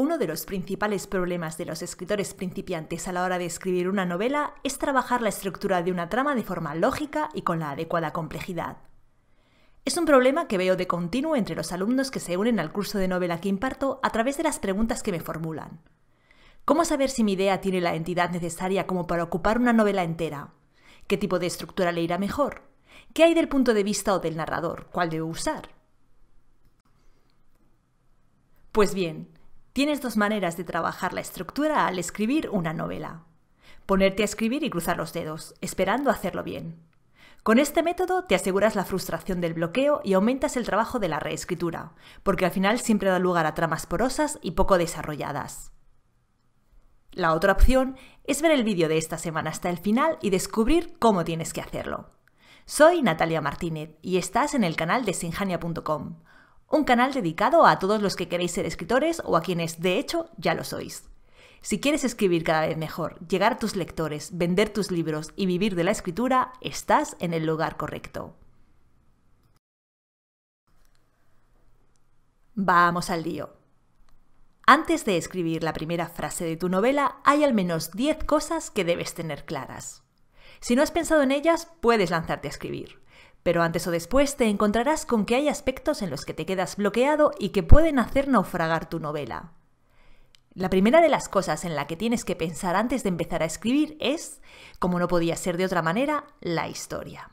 Uno de los principales problemas de los escritores principiantes a la hora de escribir una novela es trabajar la estructura de una trama de forma lógica y con la adecuada complejidad. Es un problema que veo de continuo entre los alumnos que se unen al curso de novela que imparto a través de las preguntas que me formulan. ¿Cómo saber si mi idea tiene la entidad necesaria como para ocupar una novela entera? ¿Qué tipo de estructura le irá mejor? ¿Qué hay del punto de vista o del narrador? ¿Cuál debo usar? Pues bien, Tienes dos maneras de trabajar la estructura al escribir una novela. Ponerte a escribir y cruzar los dedos, esperando hacerlo bien. Con este método te aseguras la frustración del bloqueo y aumentas el trabajo de la reescritura, porque al final siempre da lugar a tramas porosas y poco desarrolladas. La otra opción es ver el vídeo de esta semana hasta el final y descubrir cómo tienes que hacerlo. Soy Natalia Martínez y estás en el canal de sinjania.com un canal dedicado a todos los que queréis ser escritores o a quienes de hecho ya lo sois. Si quieres escribir cada vez mejor, llegar a tus lectores, vender tus libros y vivir de la escritura, estás en el lugar correcto. Vamos al lío. Antes de escribir la primera frase de tu novela, hay al menos 10 cosas que debes tener claras. Si no has pensado en ellas, puedes lanzarte a escribir. Pero antes o después te encontrarás con que hay aspectos en los que te quedas bloqueado y que pueden hacer naufragar tu novela. La primera de las cosas en la que tienes que pensar antes de empezar a escribir es, como no podía ser de otra manera, la historia.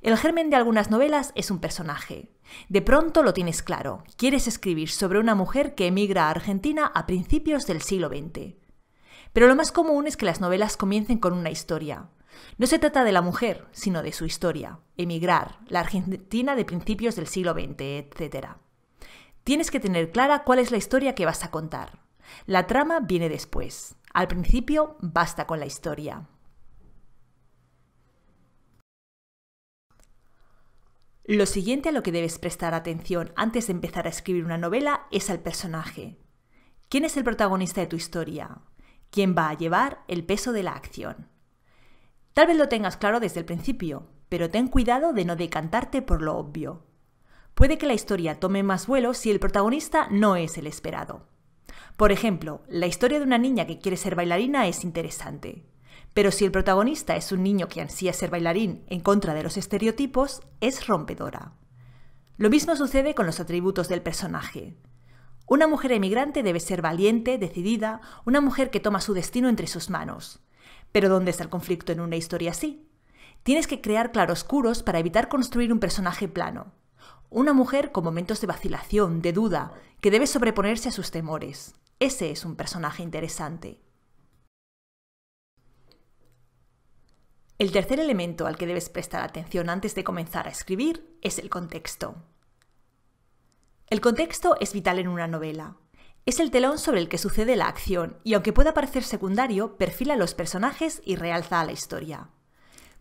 El germen de algunas novelas es un personaje. De pronto lo tienes claro. Quieres escribir sobre una mujer que emigra a Argentina a principios del siglo XX. Pero lo más común es que las novelas comiencen con una historia. No se trata de la mujer, sino de su historia, emigrar, la Argentina de principios del siglo XX, etc. Tienes que tener clara cuál es la historia que vas a contar. La trama viene después. Al principio basta con la historia. Lo siguiente a lo que debes prestar atención antes de empezar a escribir una novela es al personaje. ¿Quién es el protagonista de tu historia? quién va a llevar el peso de la acción. Tal vez lo tengas claro desde el principio, pero ten cuidado de no decantarte por lo obvio. Puede que la historia tome más vuelo si el protagonista no es el esperado. Por ejemplo, la historia de una niña que quiere ser bailarina es interesante, pero si el protagonista es un niño que ansía ser bailarín en contra de los estereotipos, es rompedora. Lo mismo sucede con los atributos del personaje. Una mujer emigrante debe ser valiente, decidida, una mujer que toma su destino entre sus manos. Pero ¿dónde está el conflicto en una historia así? Tienes que crear claroscuros para evitar construir un personaje plano. Una mujer con momentos de vacilación, de duda, que debe sobreponerse a sus temores. Ese es un personaje interesante. El tercer elemento al que debes prestar atención antes de comenzar a escribir es el contexto. El contexto es vital en una novela. Es el telón sobre el que sucede la acción y aunque pueda parecer secundario, perfila los personajes y realza a la historia.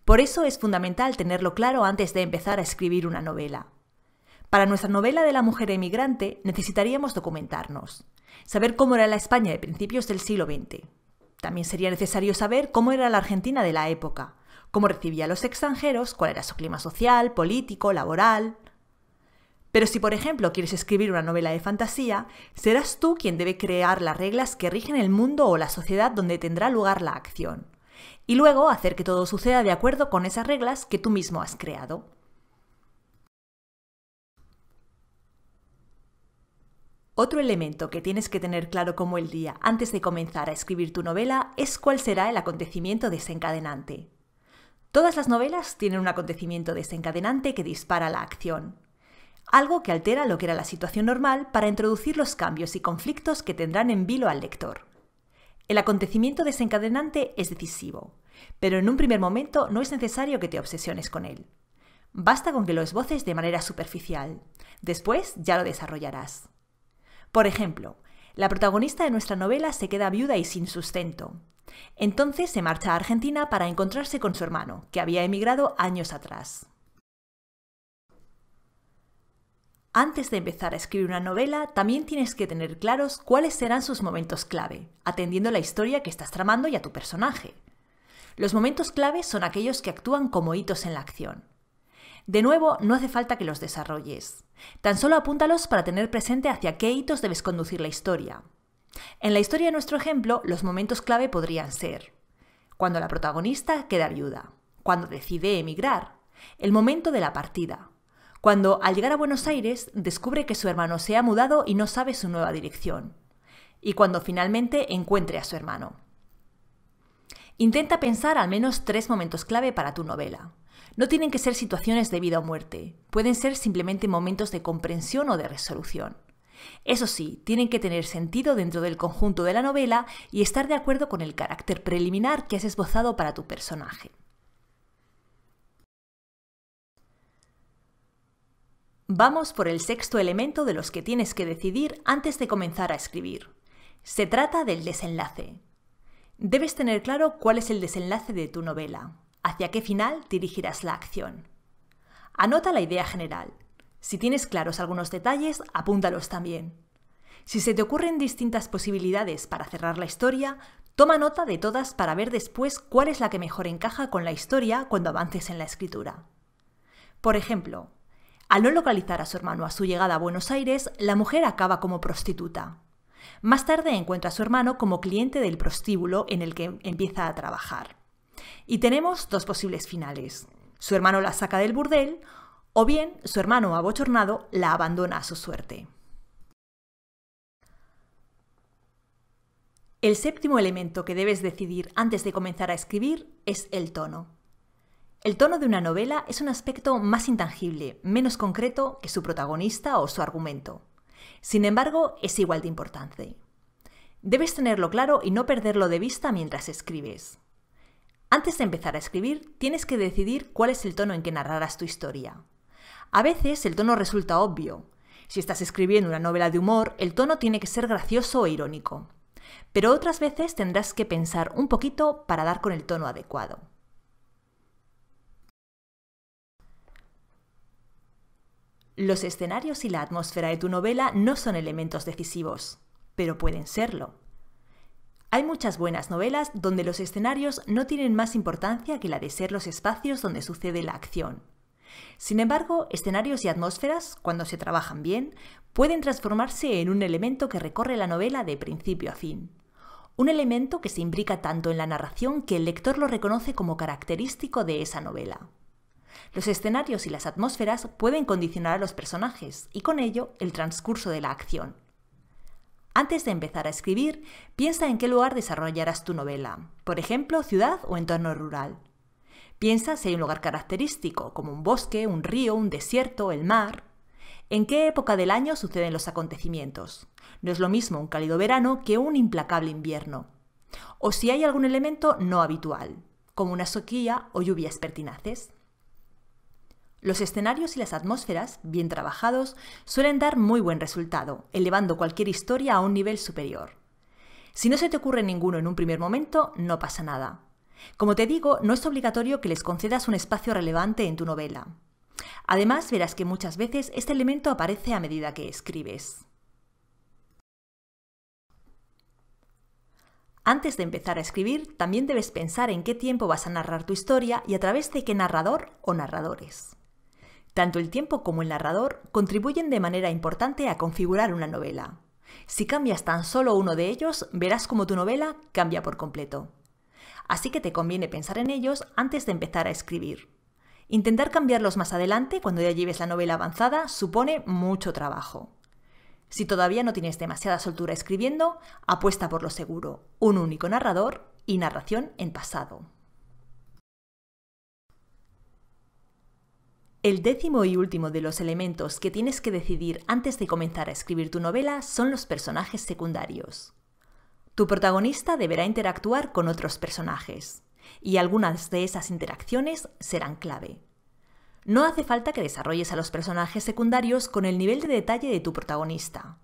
Por eso es fundamental tenerlo claro antes de empezar a escribir una novela. Para nuestra novela de la mujer emigrante necesitaríamos documentarnos, saber cómo era la España de principios del siglo XX. También sería necesario saber cómo era la Argentina de la época, cómo recibía a los extranjeros, cuál era su clima social, político, laboral. Pero si, por ejemplo, quieres escribir una novela de fantasía, serás tú quien debe crear las reglas que rigen el mundo o la sociedad donde tendrá lugar la acción. Y luego hacer que todo suceda de acuerdo con esas reglas que tú mismo has creado. Otro elemento que tienes que tener claro como el día antes de comenzar a escribir tu novela es cuál será el acontecimiento desencadenante. Todas las novelas tienen un acontecimiento desencadenante que dispara la acción algo que altera lo que era la situación normal para introducir los cambios y conflictos que tendrán en vilo al lector. El acontecimiento desencadenante es decisivo, pero en un primer momento no es necesario que te obsesiones con él. Basta con que lo esboces de manera superficial. Después ya lo desarrollarás. Por ejemplo, la protagonista de nuestra novela se queda viuda y sin sustento. Entonces se marcha a Argentina para encontrarse con su hermano, que había emigrado años atrás. Antes de empezar a escribir una novela, también tienes que tener claros cuáles serán sus momentos clave, atendiendo la historia que estás tramando y a tu personaje. Los momentos clave son aquellos que actúan como hitos en la acción. De nuevo, no hace falta que los desarrolles. Tan solo apúntalos para tener presente hacia qué hitos debes conducir la historia. En la historia de nuestro ejemplo, los momentos clave podrían ser cuando la protagonista queda viuda, cuando decide emigrar, el momento de la partida, cuando al llegar a Buenos Aires descubre que su hermano se ha mudado y no sabe su nueva dirección, y cuando finalmente encuentre a su hermano. Intenta pensar al menos tres momentos clave para tu novela. No tienen que ser situaciones de vida o muerte, pueden ser simplemente momentos de comprensión o de resolución. Eso sí, tienen que tener sentido dentro del conjunto de la novela y estar de acuerdo con el carácter preliminar que has esbozado para tu personaje. Vamos por el sexto elemento de los que tienes que decidir antes de comenzar a escribir. Se trata del desenlace. Debes tener claro cuál es el desenlace de tu novela, hacia qué final dirigirás la acción. Anota la idea general. Si tienes claros algunos detalles, apúntalos también. Si se te ocurren distintas posibilidades para cerrar la historia, toma nota de todas para ver después cuál es la que mejor encaja con la historia cuando avances en la escritura. Por ejemplo, al no localizar a su hermano a su llegada a Buenos Aires, la mujer acaba como prostituta. Más tarde encuentra a su hermano como cliente del prostíbulo en el que empieza a trabajar. Y tenemos dos posibles finales. Su hermano la saca del burdel o bien su hermano abochornado la abandona a su suerte. El séptimo elemento que debes decidir antes de comenzar a escribir es el tono. El tono de una novela es un aspecto más intangible, menos concreto que su protagonista o su argumento. Sin embargo, es igual de importante. Debes tenerlo claro y no perderlo de vista mientras escribes. Antes de empezar a escribir, tienes que decidir cuál es el tono en que narrarás tu historia. A veces el tono resulta obvio. Si estás escribiendo una novela de humor, el tono tiene que ser gracioso o e irónico. Pero otras veces tendrás que pensar un poquito para dar con el tono adecuado. Los escenarios y la atmósfera de tu novela no son elementos decisivos, pero pueden serlo. Hay muchas buenas novelas donde los escenarios no tienen más importancia que la de ser los espacios donde sucede la acción. Sin embargo, escenarios y atmósferas, cuando se trabajan bien, pueden transformarse en un elemento que recorre la novela de principio a fin. Un elemento que se imbrica tanto en la narración que el lector lo reconoce como característico de esa novela. Los escenarios y las atmósferas pueden condicionar a los personajes y con ello el transcurso de la acción. Antes de empezar a escribir, piensa en qué lugar desarrollarás tu novela, por ejemplo, ciudad o entorno rural. Piensa si hay un lugar característico, como un bosque, un río, un desierto, el mar. ¿En qué época del año suceden los acontecimientos? No es lo mismo un cálido verano que un implacable invierno. O si hay algún elemento no habitual, como una sequía o lluvias pertinaces. Los escenarios y las atmósferas, bien trabajados, suelen dar muy buen resultado, elevando cualquier historia a un nivel superior. Si no se te ocurre ninguno en un primer momento, no pasa nada. Como te digo, no es obligatorio que les concedas un espacio relevante en tu novela. Además, verás que muchas veces este elemento aparece a medida que escribes. Antes de empezar a escribir, también debes pensar en qué tiempo vas a narrar tu historia y a través de qué narrador o narradores. Tanto el tiempo como el narrador contribuyen de manera importante a configurar una novela. Si cambias tan solo uno de ellos, verás como tu novela cambia por completo. Así que te conviene pensar en ellos antes de empezar a escribir. Intentar cambiarlos más adelante, cuando ya lleves la novela avanzada, supone mucho trabajo. Si todavía no tienes demasiada soltura escribiendo, apuesta por lo seguro, un único narrador y narración en pasado. El décimo y último de los elementos que tienes que decidir antes de comenzar a escribir tu novela son los personajes secundarios. Tu protagonista deberá interactuar con otros personajes, y algunas de esas interacciones serán clave. No hace falta que desarrolles a los personajes secundarios con el nivel de detalle de tu protagonista,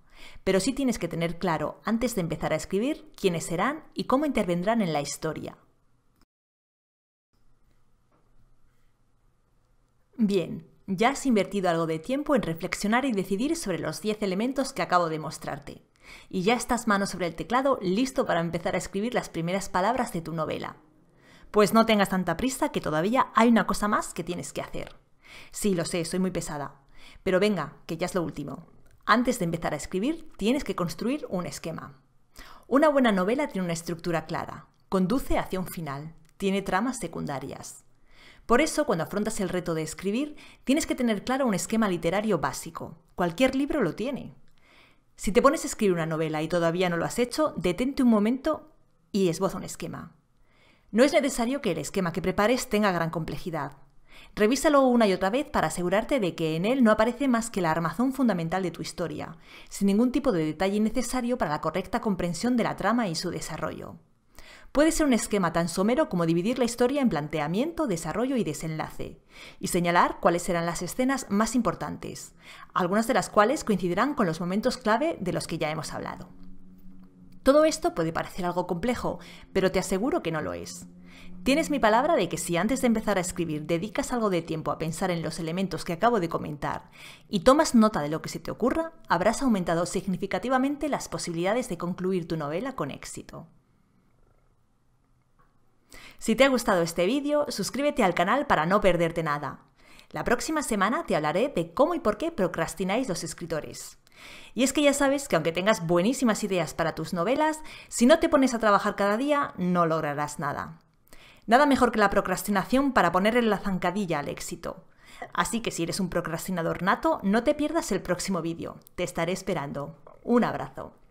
pero sí tienes que tener claro antes de empezar a escribir quiénes serán y cómo intervendrán en la historia. Bien, ya has invertido algo de tiempo en reflexionar y decidir sobre los 10 elementos que acabo de mostrarte. Y ya estás mano sobre el teclado listo para empezar a escribir las primeras palabras de tu novela. Pues no tengas tanta prisa que todavía hay una cosa más que tienes que hacer. Sí, lo sé, soy muy pesada. Pero venga, que ya es lo último. Antes de empezar a escribir, tienes que construir un esquema. Una buena novela tiene una estructura clara, conduce hacia un final, tiene tramas secundarias. Por eso, cuando afrontas el reto de escribir, tienes que tener claro un esquema literario básico. Cualquier libro lo tiene. Si te pones a escribir una novela y todavía no lo has hecho, detente un momento y esboza un esquema. No es necesario que el esquema que prepares tenga gran complejidad. Revísalo una y otra vez para asegurarte de que en él no aparece más que la armazón fundamental de tu historia, sin ningún tipo de detalle necesario para la correcta comprensión de la trama y su desarrollo. Puede ser un esquema tan somero como dividir la historia en planteamiento, desarrollo y desenlace, y señalar cuáles serán las escenas más importantes, algunas de las cuales coincidirán con los momentos clave de los que ya hemos hablado. Todo esto puede parecer algo complejo, pero te aseguro que no lo es. Tienes mi palabra de que si antes de empezar a escribir dedicas algo de tiempo a pensar en los elementos que acabo de comentar y tomas nota de lo que se te ocurra, habrás aumentado significativamente las posibilidades de concluir tu novela con éxito. Si te ha gustado este vídeo, suscríbete al canal para no perderte nada. La próxima semana te hablaré de cómo y por qué procrastináis los escritores. Y es que ya sabes que aunque tengas buenísimas ideas para tus novelas, si no te pones a trabajar cada día, no lograrás nada. Nada mejor que la procrastinación para ponerle la zancadilla al éxito. Así que si eres un procrastinador nato, no te pierdas el próximo vídeo. Te estaré esperando. Un abrazo.